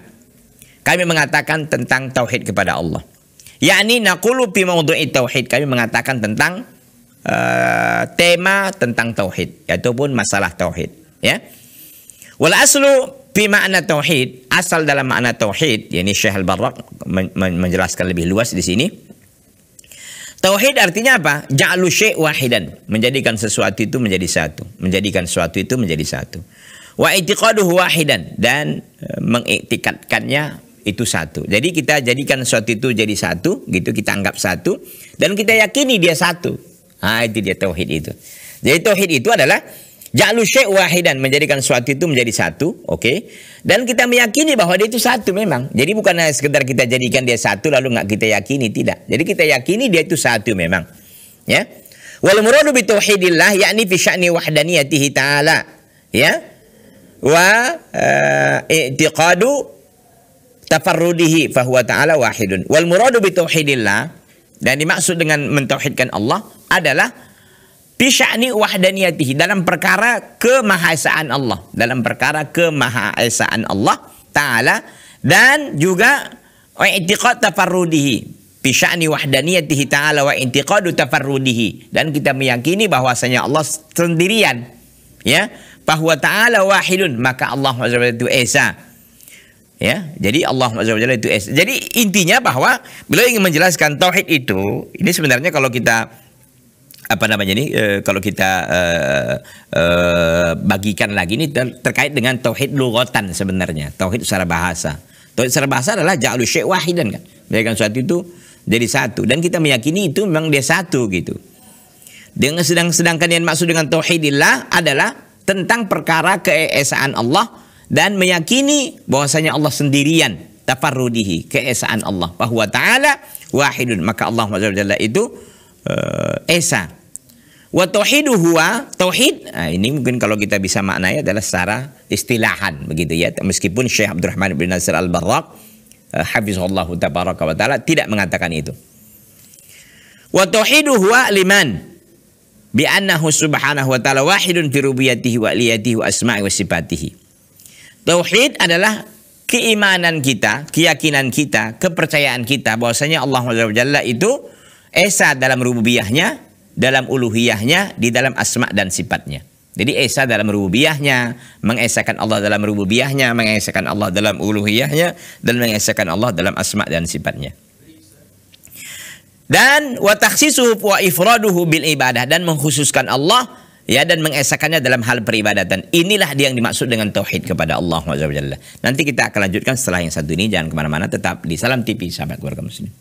Kami mengatakan tentang tauhid kepada Allah. Yakni naqulu bi maudhu'i tauhid. Kami mengatakan tentang uh, tema tentang tauhid ataupun masalah tauhid, ya. Wal aslu Fi makna tauhid, asal dalam makna tauhid, yakni Syekh Al-Barraq menjelaskan lebih luas di sini. Tauhid artinya apa? Ja'lu syai' wahidan, menjadikan sesuatu itu menjadi satu, menjadikan sesuatu itu menjadi satu. Wa i'tiqaduhu wahidan dan e, mengiktikadkannya itu satu. Jadi kita jadikan sesuatu itu jadi satu, gitu kita anggap satu dan kita yakini dia satu. Ah itu dia tauhid itu. Jadi tauhid itu adalah Ja'lu syai' wahidan menjadikan suatu itu menjadi satu, oke? Okay? Dan kita meyakini bahwa dia itu satu memang. Jadi bukan hanya sekedar kita jadikan dia satu lalu nggak kita yakini, tidak. Jadi kita yakini dia itu satu memang. Ya. Wal muradu bi tauhidillah yakni fi sya'ni wahdaniyatihi ta'ala. Ya. Wa eh, i'tiqadu tafarrudihi fahuwa ta'ala wahidun. Wal muradu bi tauhidillah dan dimaksud dengan mentauhidkan Allah adalah Pisahni wahdaniyatihi. Dalam perkara kemahaesaan Allah. Dalam perkara kemahaesaan Allah Ta'ala. Dan juga i'tiqad tafarrudihi. Pisahni wahdaniyatihi ta'ala wa i'tiqadu tafarrudihi. Dan kita meyakini bahwasanya Allah sendirian. Ya. Bahwa ta'ala wahidun. Maka Allah SWT itu Esa. Ya, jadi Allah Jalla itu Esa. Jadi intinya bahwa beliau ingin menjelaskan tauhid itu, ini sebenarnya kalau kita apa namanya ini e, kalau kita e, e, bagikan lagi ini ter, terkait dengan tauhid lugotan sebenarnya tauhid secara bahasa tauhid secara bahasa adalah ja'lu syai' wahidan kan menjadikan suatu itu jadi satu dan kita meyakini itu memang dia satu gitu dengan sedang sedangkan yang maksud dengan tauhidillah adalah tentang perkara keesaan Allah dan meyakini bahwasanya Allah sendirian tafarrudihi keesaan Allah bahwa taala wahidun maka Allah Subhanahu itu uh, esa Wa tauhidu huwa tauhid. Nah, ini mungkin kalau kita bisa maknai adalah secara istilahan begitu ya. Meskipun Syekh Abdurrahman bin Nasir Al-Barraq uh, eh, hafizallahu tabaraka wa taala tidak mengatakan itu. Wa tauhidu huwa liman bi annahu subhanahu wa taala wahidun fi rububiyatihi wa aliyatihi wa asma'i wa sifatihi. Tauhid adalah keimanan kita, keyakinan kita, kepercayaan kita bahwasanya Allah Jalla itu esa dalam rububiyahnya, dalam uluhiyahnya, di dalam asma dan sifatnya. Jadi Esa dalam rububiyahnya, mengesakan Allah dalam rububiyahnya, mengesakan Allah dalam uluhiyahnya, dan mengesakan Allah dalam asma dan sifatnya. Dan wataksisu wa ifraduhu bil ibadah dan mengkhususkan Allah ya dan mengesakannya dalam hal peribadatan. Inilah dia yang dimaksud dengan tauhid kepada Allah Subhanahu Nanti kita akan lanjutkan setelah yang satu ini jangan kemana-mana tetap di Salam TV sahabat keluarga muslim.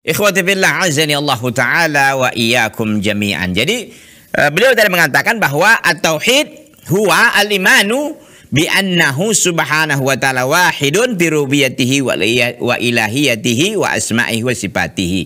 Ikhwati azani Allah taala wa iyyakum jami'an. Jadi eh, beliau tadi mengatakan bahwa at-tauhid huwa al-imanu bi annahu subhanahu wa taala wahidun bi rubiyatihi wa ilahiyatihi wa asma'ihi wa sifatihi.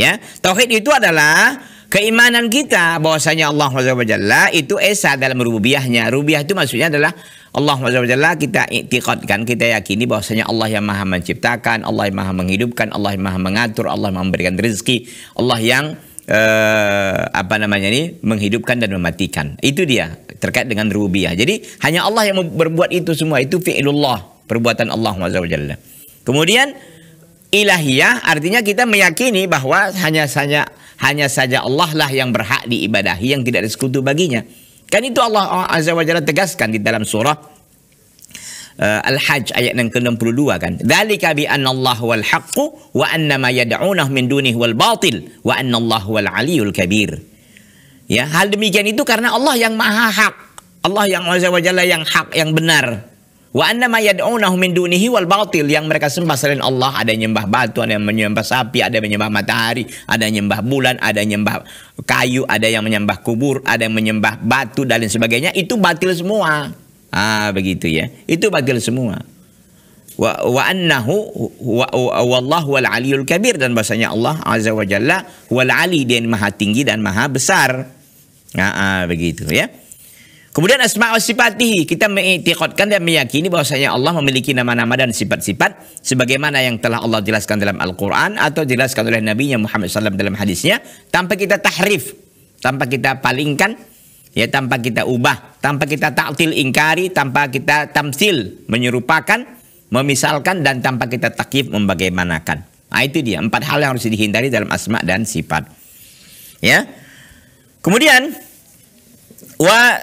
Ya, tauhid itu adalah keimanan kita bahwasanya Allah Subhanahu wa itu esa dalam rububiyahnya. Rububiyah itu maksudnya adalah Allah Jalla kita iktikadkan, kita yakini bahwasanya Allah yang Maha menciptakan, Allah yang Maha menghidupkan, Allah yang Maha mengatur, Allah yang memberikan rezeki, Allah yang eh, apa namanya ini menghidupkan dan mematikan. Itu dia terkait dengan rubiah. Jadi hanya Allah yang berbuat itu semua itu fi'lullah, perbuatan Allah Jalla. Kemudian ilahiyah artinya kita meyakini bahwa hanya saja hanya saja Allah lah yang berhak diibadahi yang tidak ada sekutu baginya. Kan itu Allah Azza wa Jalla tegaskan di dalam surah uh, Al-Hajj ayat yang ke-62 kan. Dalika bi anna Allah wal haqqu wa anna ma yad'unah min dunihi wal batil wa anna Allah wal aliyul kabir. Ya, hal demikian itu karena Allah yang maha hak. Allah yang Azza wa Jalla yang hak, yang benar. Wa anna ma yad'unahu min dunihi wal batil yang mereka sembah selain Allah ada yang nyembah batu, ada yang menyembah sapi, ada yang menyembah matahari, ada yang menyembah bulan, ada yang menyembah kayu, ada yang menyembah kubur, ada yang menyembah batu dan lain sebagainya itu batil semua. Ah begitu ya. Itu batil semua. Wa, wa annahu wa, wa, wallahu wal aliyul kabir dan bahasanya Allah azza wa jalla wal ali dan maha tinggi dan maha besar. Ah, ah begitu ya. Kemudian asma wa sifatihi, kita mengiktikadkan dan meyakini bahwasanya Allah memiliki nama-nama dan sifat-sifat sebagaimana yang telah Allah jelaskan dalam Al-Qur'an atau jelaskan oleh Nabi Muhammad SAW dalam hadisnya tanpa kita tahrif, tanpa kita palingkan, ya tanpa kita ubah, tanpa kita taktil ingkari, tanpa kita tamsil menyerupakan, memisalkan dan tanpa kita takif membagaimanakan. Nah, itu dia empat hal yang harus dihindari dalam asma dan sifat. Ya. Kemudian wa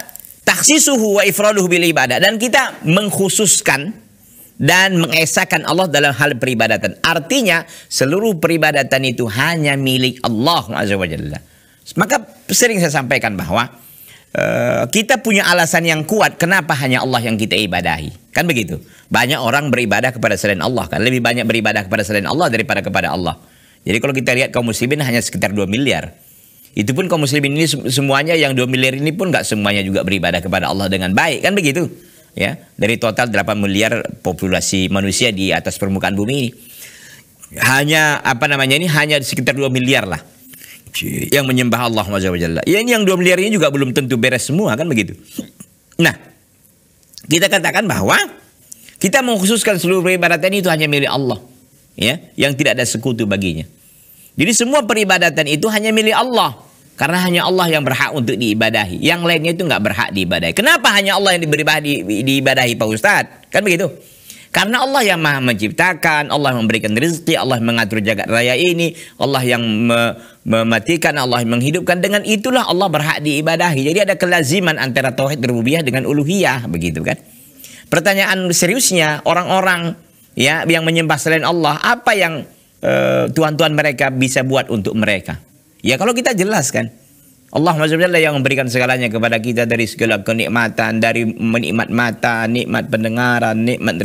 taksisuhu wa ifraduhu bil ibadah dan kita mengkhususkan dan mengesahkan Allah dalam hal peribadatan. Artinya seluruh peribadatan itu hanya milik Allah Azza wa Jalla. Maka sering saya sampaikan bahwa uh, kita punya alasan yang kuat kenapa hanya Allah yang kita ibadahi. Kan begitu. Banyak orang beribadah kepada selain Allah kan. Lebih banyak beribadah kepada selain Allah daripada kepada Allah. Jadi kalau kita lihat kaum muslimin hanya sekitar 2 miliar. Itu pun kaum muslimin ini semuanya yang dua miliar ini pun nggak semuanya juga beribadah kepada Allah dengan baik kan begitu. Ya, dari total 8 miliar populasi manusia di atas permukaan bumi ini. Hanya apa namanya ini hanya sekitar 2 miliar lah yang menyembah Allah Subhanahu Ya ini yang 2 miliar ini juga belum tentu beres semua kan begitu. Nah, kita katakan bahwa kita mengkhususkan seluruh peribadatan itu hanya milik Allah. Ya, yang tidak ada sekutu baginya. Jadi semua peribadatan itu hanya milik Allah. Karena hanya Allah yang berhak untuk diibadahi. Yang lainnya itu nggak berhak diibadahi. Kenapa hanya Allah yang diberi di, diibadahi Pak Ustadz? Kan begitu. Karena Allah yang maha menciptakan, Allah yang memberikan rezeki, Allah yang mengatur jagat raya ini, Allah yang me mematikan, Allah yang menghidupkan. Dengan itulah Allah berhak diibadahi. Jadi ada kelaziman antara tauhid rububiyah dengan uluhiyah, begitu kan? Pertanyaan seriusnya orang-orang ya yang menyembah selain Allah, apa yang eh, tuan-tuan uh, mereka bisa buat untuk mereka? Ya kalau kita jelaskan. Allah SWT yang memberikan segalanya kepada kita dari segala kenikmatan, dari menikmat mata, nikmat pendengaran, nikmat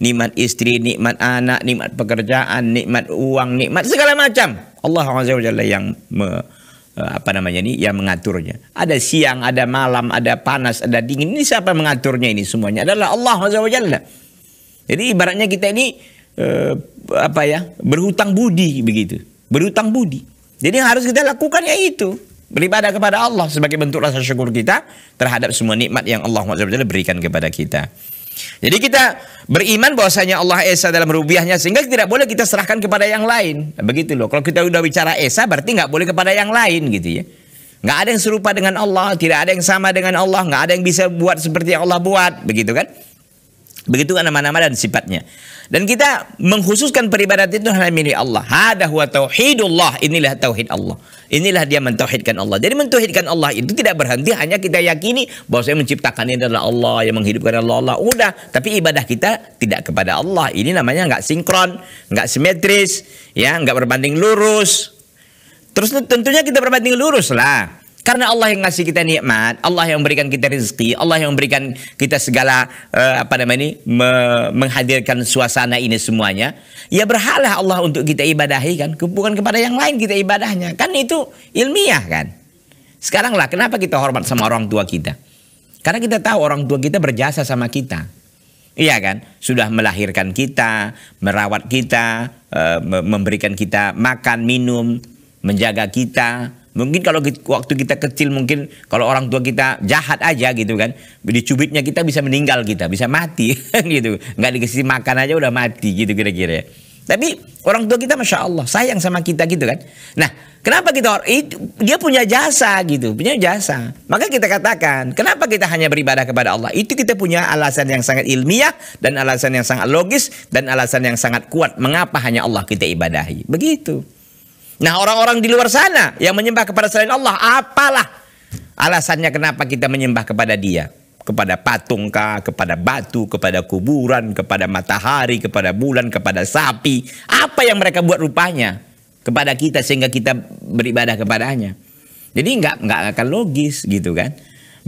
nikmat istri, nikmat anak, nikmat pekerjaan, nikmat uang, nikmat segala macam. Allah SWT yang me, eh, apa namanya ini yang mengaturnya. Ada siang, ada malam, ada panas, ada dingin. Ini siapa mengaturnya ini semuanya? Adalah Allah SWT. Jadi ibaratnya kita ini eh, apa ya berhutang budi begitu, berhutang budi. Jadi yang harus kita lakukan yaitu beribadah kepada Allah sebagai bentuk rasa syukur kita terhadap semua nikmat yang Allah SWT berikan kepada kita. Jadi kita beriman bahwasanya Allah Esa dalam rubiahnya sehingga tidak boleh kita serahkan kepada yang lain. Nah, begitu loh. Kalau kita sudah bicara Esa berarti nggak boleh kepada yang lain gitu ya. Nggak ada yang serupa dengan Allah, tidak ada yang sama dengan Allah, nggak ada yang bisa buat seperti yang Allah buat, begitu kan? Begitu kan nama-nama dan sifatnya. Dan kita mengkhususkan peribadatan itu hanya milik Allah. Hada huwa tauhidullah. Inilah tauhid Allah. Inilah dia mentauhidkan Allah. Jadi mentauhidkan Allah itu tidak berhenti hanya kita yakini bahwa saya menciptakannya adalah Allah yang menghidupkan Allah, Allah. Udah, tapi ibadah kita tidak kepada Allah. Ini namanya nggak sinkron, nggak simetris, ya, nggak berbanding lurus. Terus tentunya kita berbanding lurus lah. Karena Allah yang ngasih kita nikmat, Allah yang memberikan kita rezeki, Allah yang memberikan kita segala uh, apa namanya ini me menghadirkan suasana ini semuanya. Ya berhalah Allah untuk kita ibadahi kan, bukan kepada yang lain kita ibadahnya. Kan itu ilmiah kan. Sekaranglah kenapa kita hormat sama orang tua kita? Karena kita tahu orang tua kita berjasa sama kita. Iya kan? Sudah melahirkan kita, merawat kita, eh, memberikan kita makan, minum, menjaga kita, Mungkin kalau waktu kita kecil mungkin kalau orang tua kita jahat aja gitu kan, cubitnya kita bisa meninggal kita, bisa mati gitu. Nggak dikasih makan aja udah mati gitu kira-kira ya. Tapi orang tua kita masya Allah sayang sama kita gitu kan. Nah kenapa kita itu dia punya jasa gitu, punya jasa. Maka kita katakan kenapa kita hanya beribadah kepada Allah itu kita punya alasan yang sangat ilmiah dan alasan yang sangat logis dan alasan yang sangat kuat mengapa hanya Allah kita ibadahi begitu. Nah orang-orang di luar sana yang menyembah kepada selain Allah apalah alasannya kenapa kita menyembah kepada dia kepada patung kepada batu, kepada kuburan, kepada matahari, kepada bulan, kepada sapi. Apa yang mereka buat rupanya kepada kita sehingga kita beribadah kepadanya. Jadi nggak nggak akan logis gitu kan.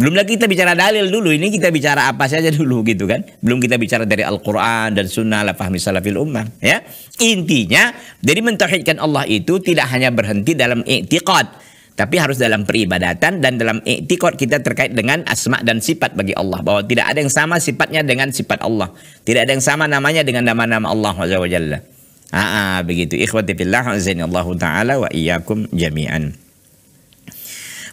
Belum lagi kita bicara dalil dulu, ini kita bicara apa saja dulu gitu kan. Belum kita bicara dari Al-Quran dan Sunnah, lah fahmi salafil ummah. Ya. Intinya, jadi mentauhidkan Allah itu tidak hanya berhenti dalam i'tiqad. Tapi harus dalam peribadatan dan dalam i'tiqad kita terkait dengan asma dan sifat bagi Allah. Bahwa tidak ada yang sama sifatnya dengan sifat Allah. Tidak ada yang sama namanya dengan nama-nama Allah Azza wa Ah, begitu. Ikhwati fillah, Allah taala wa iyyakum jami'an.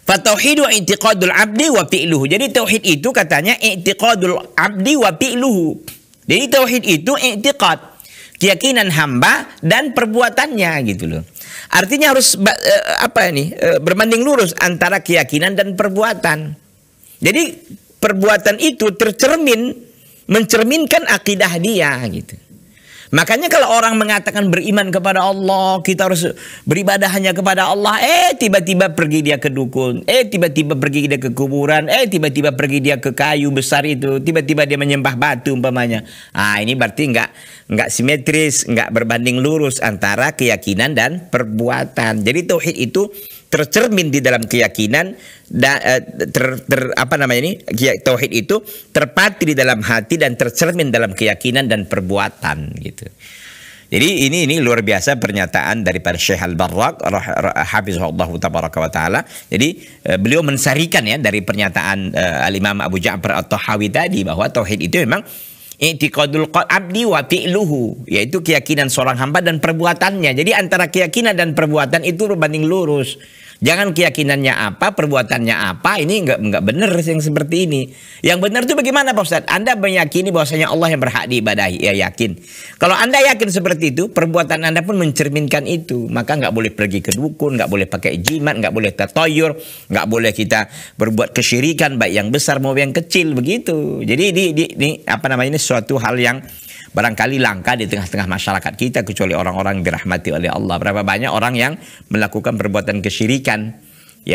Fatauhidu i'tiqadul abdi wa fi'luhu. Jadi tauhid itu katanya i'tiqadul abdi wa fi'luhu. Jadi tauhid itu i'tiqad, keyakinan hamba dan perbuatannya gitu loh. Artinya harus e, apa ini? E, berbanding lurus antara keyakinan dan perbuatan. Jadi perbuatan itu tercermin mencerminkan akidah dia gitu. Makanya kalau orang mengatakan beriman kepada Allah, kita harus beribadah hanya kepada Allah. Eh, tiba-tiba pergi dia ke dukun. Eh, tiba-tiba pergi dia ke kuburan. Eh, tiba-tiba pergi dia ke kayu besar itu. Tiba-tiba dia menyembah batu umpamanya. Ah, ini berarti nggak nggak simetris, nggak berbanding lurus antara keyakinan dan perbuatan. Jadi tauhid itu tercermin di dalam keyakinan da, eh, ter, ter apa namanya ini tauhid itu terpati di dalam hati dan tercermin dalam keyakinan dan perbuatan gitu. Jadi ini ini luar biasa pernyataan daripada Syekh Al-Barrak hafizahullah tabaraka wa Jadi eh, beliau mensarikan ya dari pernyataan uh, Al-Imam Abu Ja'far At-Tahawi tadi bahwa tauhid itu memang i'tiqadul abdi wa fi'luhu yaitu keyakinan seorang hamba dan perbuatannya. Jadi antara keyakinan dan perbuatan itu berbanding lurus. Jangan keyakinannya apa, perbuatannya apa, ini nggak nggak benar yang seperti ini. Yang benar itu bagaimana Pak Ustaz? Anda meyakini bahwasanya Allah yang berhak diibadahi, ya yakin. Kalau Anda yakin seperti itu, perbuatan Anda pun mencerminkan itu. Maka nggak boleh pergi ke dukun, nggak boleh pakai jimat, nggak boleh tatoyur, nggak boleh kita berbuat kesyirikan baik yang besar maupun yang kecil begitu. Jadi ini, ini, ini apa namanya ini suatu hal yang barangkali langka di tengah-tengah masyarakat kita kecuali orang-orang yang dirahmati oleh Allah. Berapa banyak orang yang melakukan perbuatan kesyirikan ya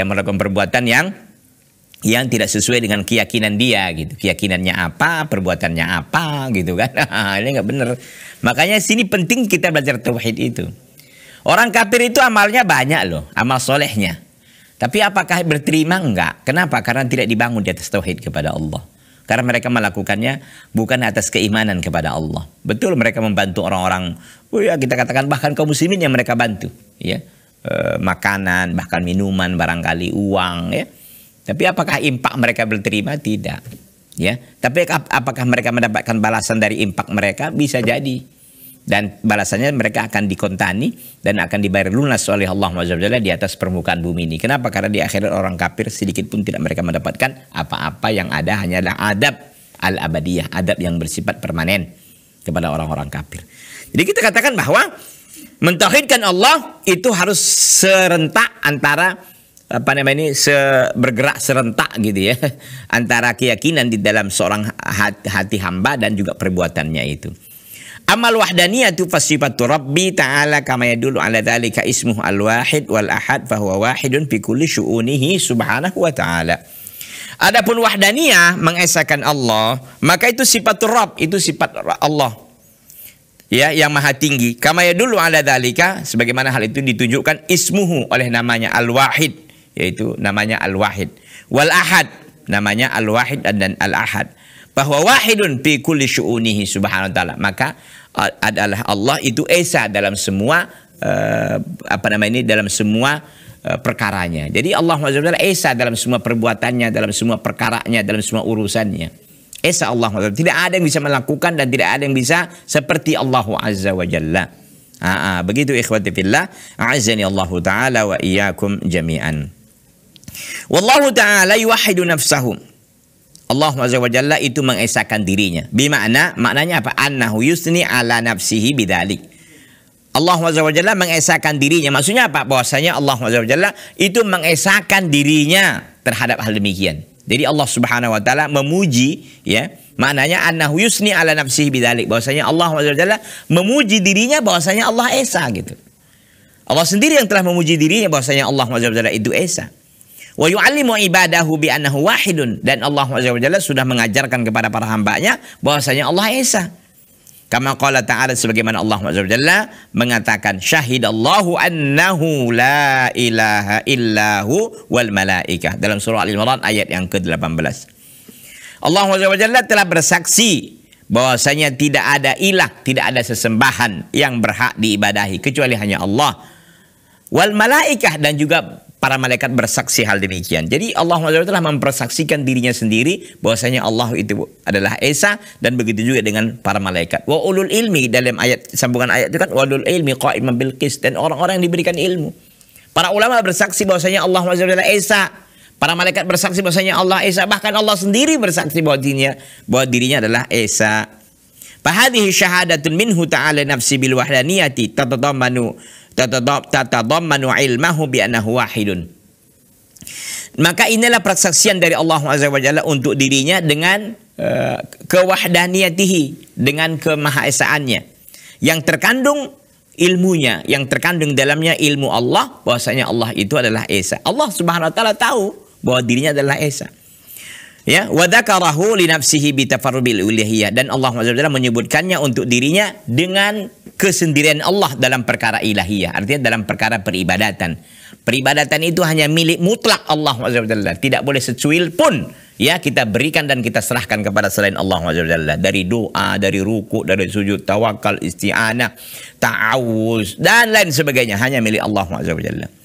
yang melakukan perbuatan yang yang tidak sesuai dengan keyakinan dia gitu keyakinannya apa perbuatannya apa gitu kan ah, ini nggak benar makanya sini penting kita belajar tauhid itu orang kafir itu amalnya banyak loh amal solehnya tapi apakah berterima enggak kenapa karena tidak dibangun di atas tauhid kepada Allah karena mereka melakukannya bukan atas keimanan kepada Allah betul mereka membantu orang-orang oh ya kita katakan bahkan kaum muslimin yang mereka bantu ya Eh, makanan, bahkan minuman, barangkali uang ya. Tapi apakah impak mereka berterima? Tidak. Ya, tapi apakah mereka mendapatkan balasan dari impak mereka? Bisa jadi. Dan balasannya mereka akan dikontani dan akan dibayar lunas oleh Allah Subhanahu di atas permukaan bumi ini. Kenapa? Karena di akhirat orang kafir sedikit pun tidak mereka mendapatkan apa-apa yang ada hanyalah adab al-abadiyah, adab yang bersifat permanen kepada orang-orang kafir. Jadi kita katakan bahwa mentauhidkan Allah itu harus serentak antara apa namanya ini se, bergerak serentak gitu ya antara keyakinan di dalam seorang hati, hati hamba dan juga perbuatannya itu. Amal wahdaniyatu fasifatu rabbi ta'ala kama yadulu ala dhalika ismuh al-wahid wal ahad fahuwa wahidun fi kulli syu'unihi subhanahu wa ta'ala. Adapun wahdaniyah mengesahkan Allah, maka itu sifat Rabb, itu sifat Allah ya yang maha tinggi kama dulu ala dalika sebagaimana hal itu ditunjukkan ismuhu oleh namanya al-wahid yaitu namanya al-wahid wal ahad namanya al-wahid dan al-ahad bahwa wahidun fi kulli syu'unihi subhanahu wa taala maka adalah Allah itu esa dalam semua uh, apa namanya ini dalam semua uh, perkaranya jadi Allah Subhanahu wa esa dalam semua perbuatannya dalam semua perkaranya dalam semua urusannya Esa Allah. Tidak ada yang bisa melakukan dan tidak ada yang bisa seperti Allah Azza wa Jalla. Aa, begitu ikhwati fillah. A'azani Allah Ta'ala wa iyyakum jami'an. Wallahu Ta'ala yuwahhidu nafsahu. Allah Azza wa Jalla itu mengesakan dirinya. Bimana, maknanya apa? Annahu yusni ala nafsihi bidalik. Allah Azza wa Jalla mengesahkan dirinya. Maksudnya apa? Bahwasanya Allah Azza wa Jalla itu mengesahkan dirinya terhadap hal demikian. Jadi Allah Subhanahu wa taala memuji ya, maknanya annahu yusni ala nafsihi bidzalik bahwasanya Allah Subhanahu memuji dirinya bahwasanya Allah esa gitu. Allah sendiri yang telah memuji dirinya bahwasanya Allah Subhanahu itu esa. Wa yu'allimu ibadahu bi annahu wahidun dan Allah Subhanahu sudah mengajarkan kepada para hambanya bahwasanya Allah esa. Kama qala ta'ala sebagaimana Allah SWT mengatakan syahid Allahu annahu la ilaha illahu wal malaikah. Dalam surah Al-Imran ayat yang ke-18. Allah SWT telah bersaksi bahwasanya tidak ada ilah, tidak ada sesembahan yang berhak diibadahi kecuali hanya Allah. Wal malaikah dan juga para malaikat bersaksi hal demikian. Jadi Allah SWT telah mempersaksikan dirinya sendiri bahwasanya Allah itu adalah Esa dan begitu juga dengan para malaikat. Wa ulul ilmi dalam ayat sambungan ayat itu kan wa ulul ilmi qaiman bil qist dan orang-orang yang diberikan ilmu. Para ulama bersaksi bahwasanya Allah SWT adalah Esa. Para malaikat bersaksi bahwasanya Allah Esa, bahkan Allah sendiri bersaksi bahwa dirinya bahwa dirinya adalah Esa. Fahadhihi syahadatun minhu ta'ala nafsi bil wahdaniyati tatadammanu tatadammanu ilmahu bi annahu wahidun. Maka inilah persaksian dari Allah Azza wa untuk dirinya dengan uh, eh, kewahdaniyatihi, dengan kemahaesaannya. Yang terkandung ilmunya, yang terkandung dalamnya ilmu Allah, bahwasanya Allah itu adalah Esa. Allah Subhanahu wa taala tahu bahwa dirinya adalah Esa ya wadakarahu li nafsihi bi tafarrubil uliyah dan Allah SWT menyebutkannya untuk dirinya dengan kesendirian Allah dalam perkara ilahiyah artinya dalam perkara peribadatan peribadatan itu hanya milik mutlak Allah SWT tidak boleh secuil pun ya kita berikan dan kita serahkan kepada selain Allah SWT dari doa dari ruku dari sujud tawakal isti'anah ta'awuz dan lain sebagainya hanya milik Allah SWT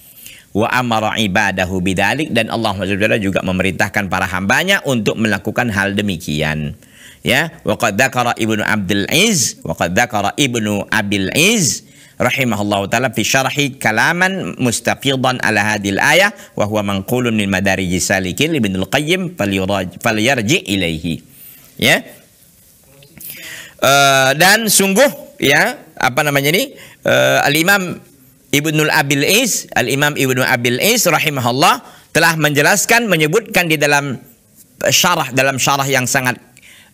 wa amara ibadahu bidalik dan Allah Subhanahu juga memerintahkan para hambanya untuk melakukan hal demikian ya qad dzakara ibnu abdul iz qad dzakara ibnu abil iz rahimahullahu taala fi syarhi kalaman mustafidan ala hadil ayah wa huwa manqulun min madarijis salikin al qayyim falyarji ilaihi ya uh, dan sungguh ya apa namanya ini uh, eh, al imam Ibnu Abil Is, Al-Imam Ibnu Abil Is rahimahullah telah menjelaskan menyebutkan di dalam syarah dalam syarah yang sangat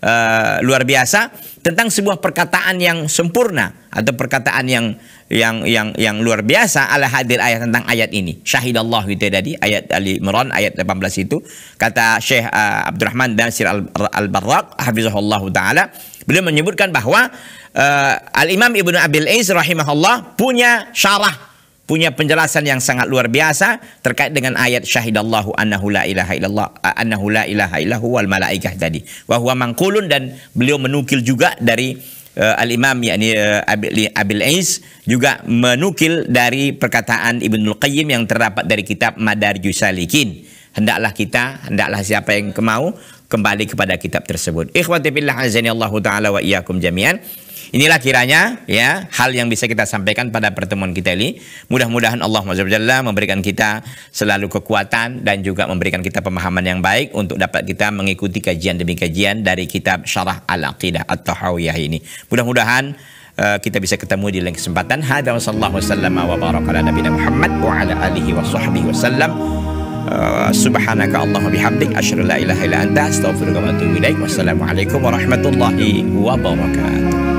uh, luar biasa tentang sebuah perkataan yang sempurna atau perkataan yang yang yang yang luar biasa ala hadir ayat tentang ayat ini. Syahidallahu itu tadi ayat Ali Imran ayat 18 itu kata Syekh uh, Abdurrahman Dasir Al-Barraq al hafizahullah taala beliau menyebutkan bahwa uh, eh, Al Imam Ibnu Abil Is rahimahullah punya syarah punya penjelasan yang sangat luar biasa terkait dengan ayat syahidallahu annahu la ilaha illallah annahu la ilaha illahu wal malaikah tadi wa huwa mangkulun dan beliau menukil juga dari uh, al-imam yakni uh, eh, Abil, Abil Ais juga menukil dari perkataan Ibnu Qayyim yang terdapat dari kitab Madarijus Salikin hendaklah kita hendaklah siapa yang kemau kembali kepada kitab tersebut ikhwati billah azani Allah taala wa iyyakum jami'an Inilah kiranya ya hal yang bisa kita sampaikan pada pertemuan kita ini. Mudah-mudahan Allah Subhanahu memberikan kita selalu kekuatan dan juga memberikan kita pemahaman yang baik untuk dapat kita mengikuti kajian demi kajian dari kitab Syarah Al-Aqidah At-Tahawiyah ini. Mudah-mudahan uh, kita bisa ketemu di lain kesempatan. Hadza wa sallallahu wasallam wa baraka ala nabiyina Muhammad wa ala alihi wa sahbihi wasallam. Eh, subhanaka Allahumma bihamdik asyhadu la ilaha illa anta astaghfiruka wa atubu ilaik. Wassalamualaikum warahmatullahi wabarakatuh.